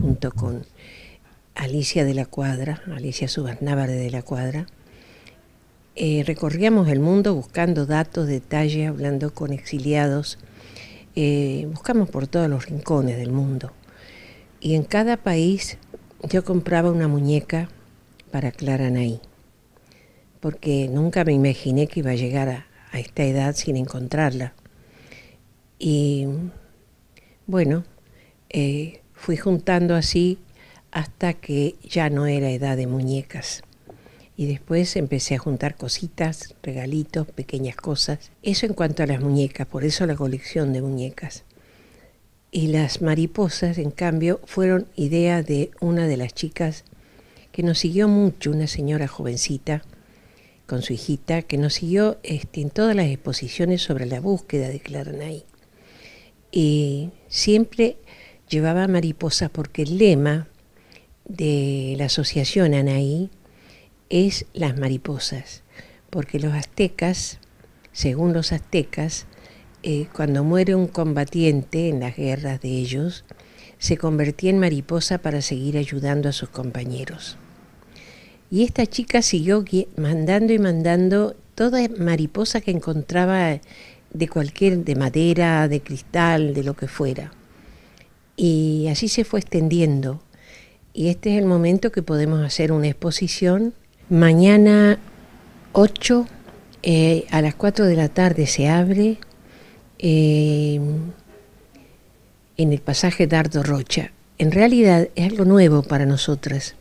junto con Alicia de la Cuadra, Alicia Subarnábal de la Cuadra, eh, recorríamos el mundo buscando datos, detalles, hablando con exiliados, eh, buscamos por todos los rincones del mundo. Y en cada país yo compraba una muñeca para Clara Nay, porque nunca me imaginé que iba a llegar a, esta edad sin encontrarla. Y bueno, eh, Fui juntando así hasta que ya no era edad de muñecas. Y después empecé a juntar cositas, regalitos, pequeñas cosas. Eso en cuanto a las muñecas, por eso la colección de muñecas. Y las mariposas, en cambio, fueron idea de una de las chicas que nos siguió mucho, una señora jovencita con su hijita, que nos siguió este, en todas las exposiciones sobre la búsqueda de Claranay. Y siempre llevaba mariposas porque el lema de la asociación Anaí es las mariposas, porque los aztecas, según los aztecas, eh, cuando muere un combatiente en las guerras de ellos, se convertía en mariposa para seguir ayudando a sus compañeros. Y esta chica siguió mandando y mandando toda mariposa que encontraba de cualquier, de madera, de cristal, de lo que fuera. Y así se fue extendiendo. Y este es el momento que podemos hacer una exposición. Mañana 8 eh, a las 4 de la tarde se abre eh, en el pasaje Dardo Rocha. En realidad es algo nuevo para nosotras